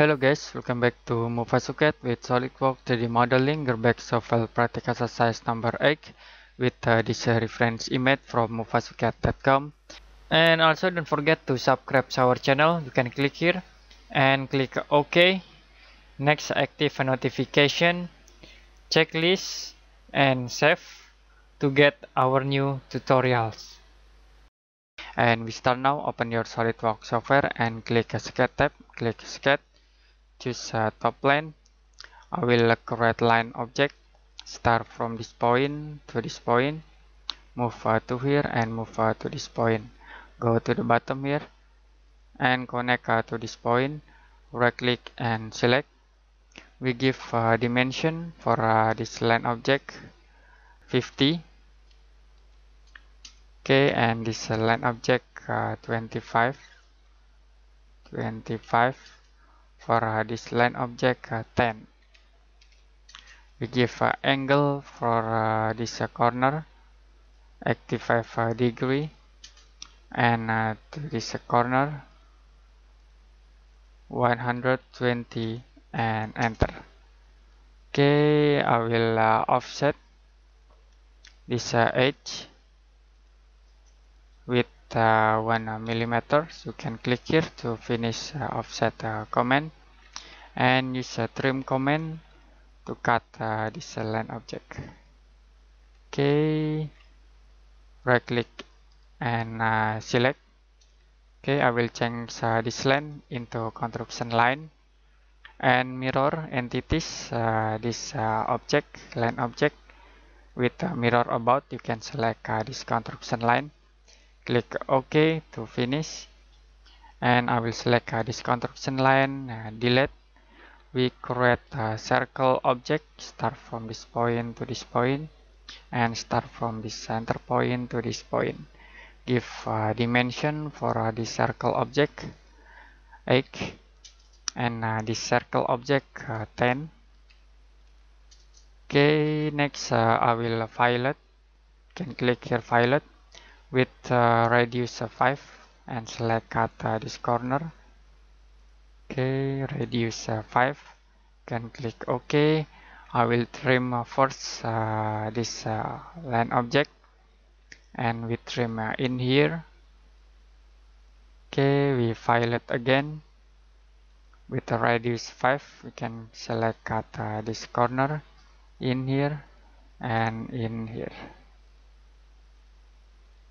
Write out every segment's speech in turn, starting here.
Hello guys, welcome back to MovaSocket with SolidWorks 3D modeling. We're practical exercise number 8 with uh, this uh, reference image from MovaSocket.com. And also don't forget to subscribe to our channel. You can click here and click OK. Next, active a notification, checklist, and save to get our new tutorials. And we start now. Open your SolidWorks software and click Sketch tab. Click Sketch choose a top plane I will create line object start from this point to this point move uh, to here and move uh, to this point go to the bottom here and connect uh, to this point right click and select we give uh, dimension for uh, this line object 50 okay and this line object uh, 25 25 for this line object 10 uh, we give uh, angle for uh, this uh, corner 85 degree and to this corner 120 and enter okay I will offset this edge with Uh, one uh, millimeter you can click here to finish uh, offset command and use a trim command to cut this line object okay right click and uh, select okay I will change uh, this line into construction line and mirror entities uh, this object line object with mirror about you can select this construction line click OK to finish and I will select uh, this construction line uh, delete we create a circle object start from this point to this point and start from this center point to this point give uh, dimension for uh, this circle object 8 and uh, this circle object uh, 10 okay next uh, I will file it can click here file it with uh, radius of 5 and select cut uh, this corner okay radius uh, 5 can click ok I will trim uh, first uh, this uh, line object and we trim in here okay we file it again with the radius 5 we can select cut this corner in here and in here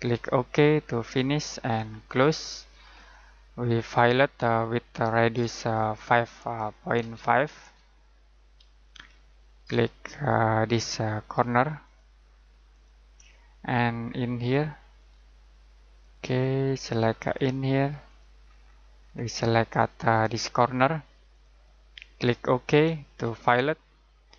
Click OK to finish and close. We file it uh, with the radius 5.5. Uh, uh, click uh, this corner. And in here, okay, select in here. We select at this corner. Click OK to file it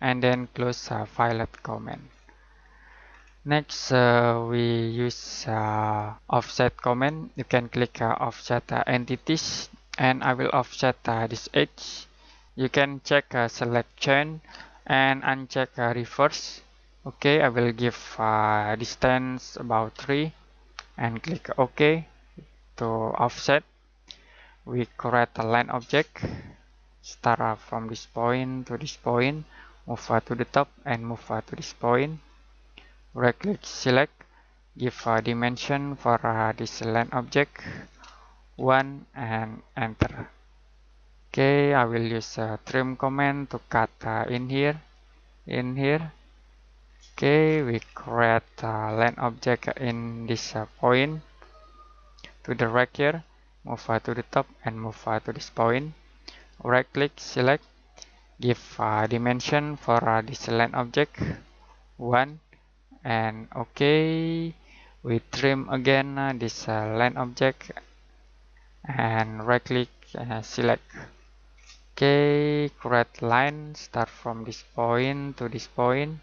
and then close uh, file comment. next uh, we use uh, offset command you can click uh, offset uh, entities and I will offset uh, this edge you can check uh, select chain and uncheck reverse okay I will give distance about 3 and click OK to offset we create a line object start from this point to this point move to the top and move to this point right click select give a dimension for uh, this line object one, and enter okay I will use a trim command to cut uh, in here in here okay we create a line object in this uh, point to the right here move uh, to the top and move uh, to this point right click select give uh, dimension for uh, this line object one. and okay we trim again uh, this uh, object and right click uh, select okay create line start from this point to this point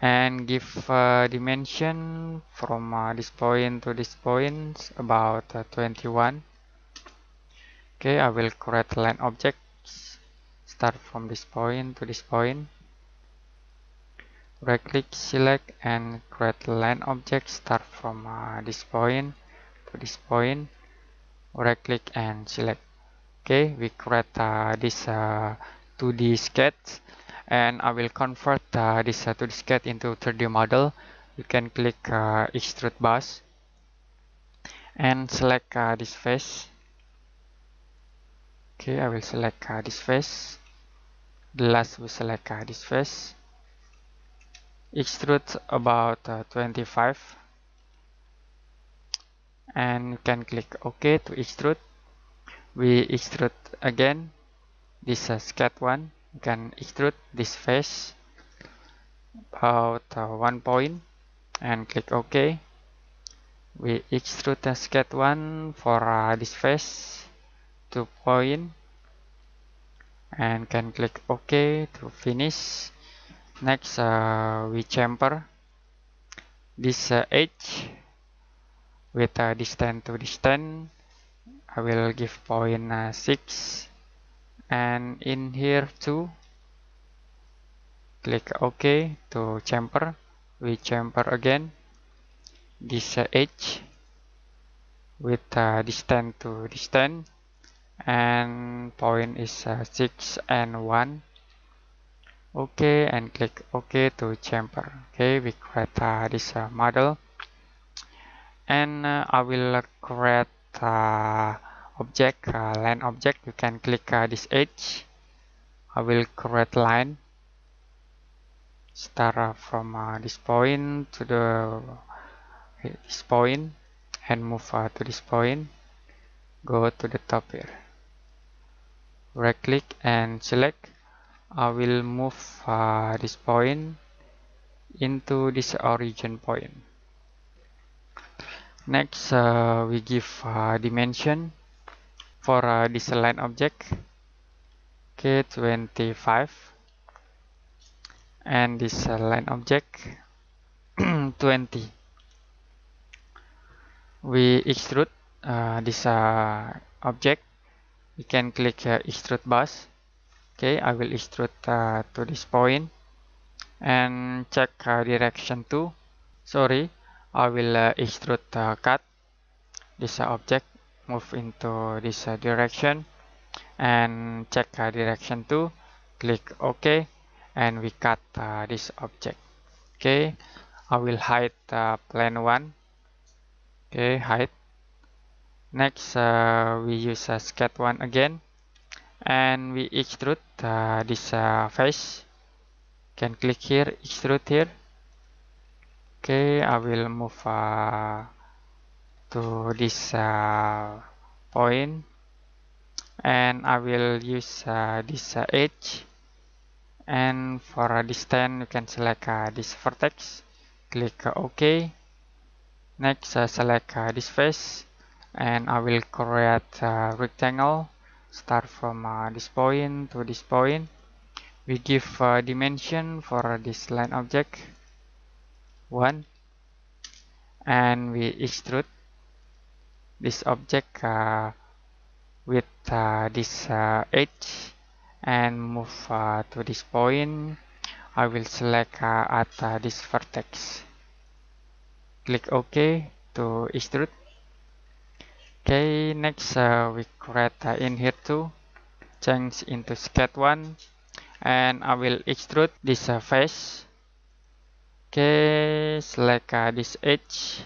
and give uh, dimension from uh, this point to this point about uh, 21 okay I will create line objects start from this point to this point right click select and create line object start from uh, this point to this point right click and select okay we create uh, this uh, 2d sketch and I will convert uh, this uh, 2d sketch into 3d model you can click uh, extrude bus and select uh, this face okay I will select uh, this face the last we select this face extrude about uh, 25 and you can click ok to extrude we extrude again this uh, scat one you can extrude this face about uh, one point and click ok we extrude the uh, sketch one for uh, this face two point and can click ok to finish next uh, we chamfer this uh, edge with uh, distance to distance I will give point uh, 6 and in here too click OK to chamfer we chamfer again this uh, edge with uh, distance to distance and point is uh, 6 and 1 OK and click OK to chamber. Okay, we create uh, this uh, model and uh, I will create object, line object. You can click uh, this edge. I will create line. Start uh, from uh, this point to the this point and move to this point. Go to the top here. Right click and select I will move uh, this point into this origin point next uh, we give uh, dimension for uh, this line object k25 and this uh, line object 20 we extrude uh, this uh, object we can click uh, extrude bus okay I will extrude uh, to this point and check uh, direction to sorry I will uh, extrude uh, cut this uh, object move into this uh, direction and check uh, direction to click OK and we cut uh, this object okay I will hide uh, plan one. okay hide next uh, we use a uh, sketch one again and we extrude uh, this uh, face can click here extrude here okay I will move uh, to this uh, point and I will use uh, this uh, edge and for this 10 you can select this vertex click OK next select this face and I will create rectangle start from uh, this point to this point we give uh, dimension for this line object 1 and we extrude this object uh, with uh, this uh, edge and move uh, to this point I will select uh, at this vertex click OK to extrude Okay, next uh, we create uh, in here to change into sketch one, and I will extrude this uh, face. Okay, select uh, this edge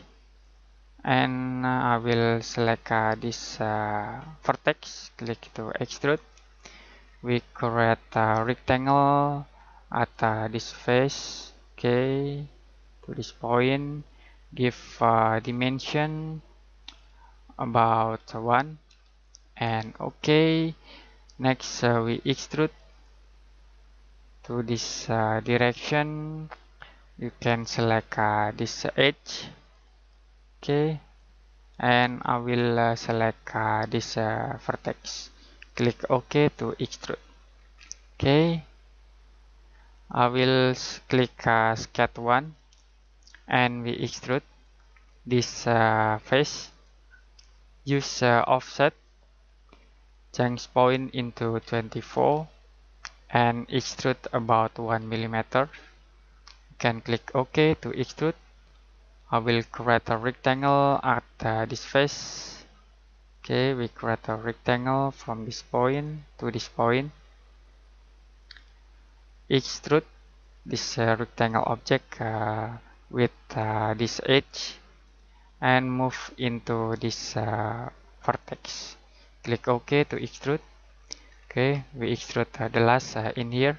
and uh, I will select uh, this uh, vertex, click to extrude. We create a rectangle at uh, this face, okay, to this point, give uh, dimension about one and okay next uh, we extrude to this uh, direction you can select uh, this edge okay and I will uh, select uh, this uh, vertex click OK to extrude okay I will click uh, sketch one and we extrude this uh, face Use offset change point into 24 and extrude about 1 millimeter can click ok to extrude I will create a rectangle at uh, this face okay we create a rectangle from this point to this point extrude this uh, rectangle object uh, with uh, this edge and move into this uh, vertex click ok to extrude okay we extrude uh, the last uh, in here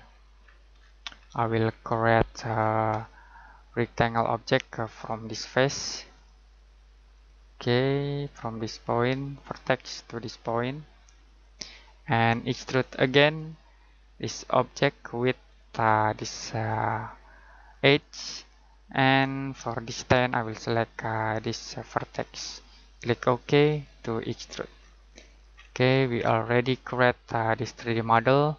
I will create a rectangle object uh, from this face okay from this point vertex to this point and extrude again this object with uh, this uh, edge and for this 10 I will select uh, this uh, vertex click OK to extrude okay we already create uh, this 3d model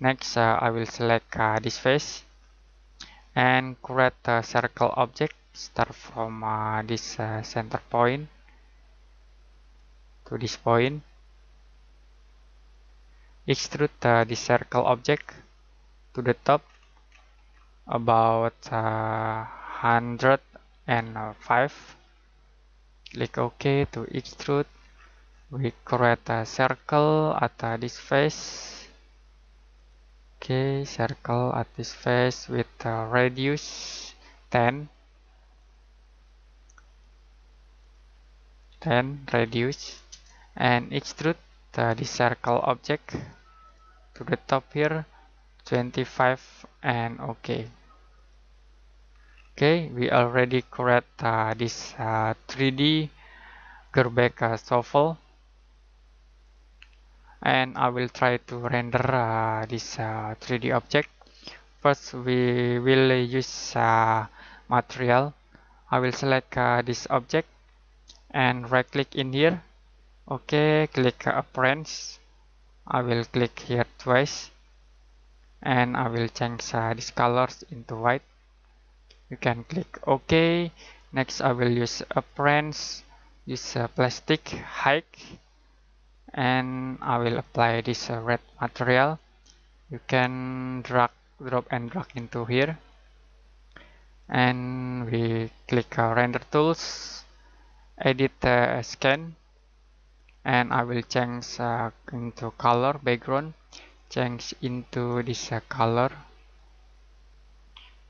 next uh, I will select uh, this face and create a circle object start from uh, this center point to this point extrude the circle object to the top about uh, 105 click ok to extrude we create a circle at uh, this face okay circle at this face with uh, radius 10 10 radius and extrude uh, the, the circle object to the top here 25 and okay okay we already create uh, this uh, 3d gerbeka shovel, and I will try to render uh, this uh, 3D object first we will use uh, material I will select uh, this object and right click in here okay click appearance I will click here twice and I will change uh, these colors into white you can click ok next I will use appearance use a plastic hike, and I will apply this uh, red material you can drag drop and drag into here and we click uh, render tools edit uh, scan and I will change uh, into color background change into this uh, color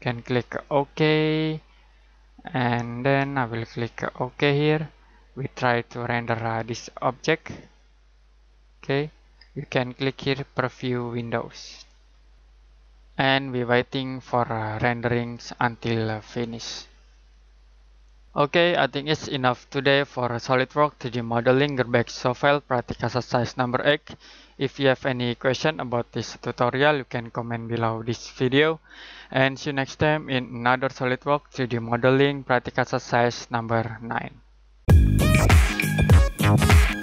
can click OK and then I will click OK here we try to render uh, this object okay you can click here preview windows and we waiting for uh, renderings until uh, finish Okay, I think it's enough today for SolidWorks 3D modeling gearbox Sovel practical exercise number 8. If you have any question about this tutorial, you can comment below this video. And see you next time in another SolidWorks 3D modeling practical exercise number 9.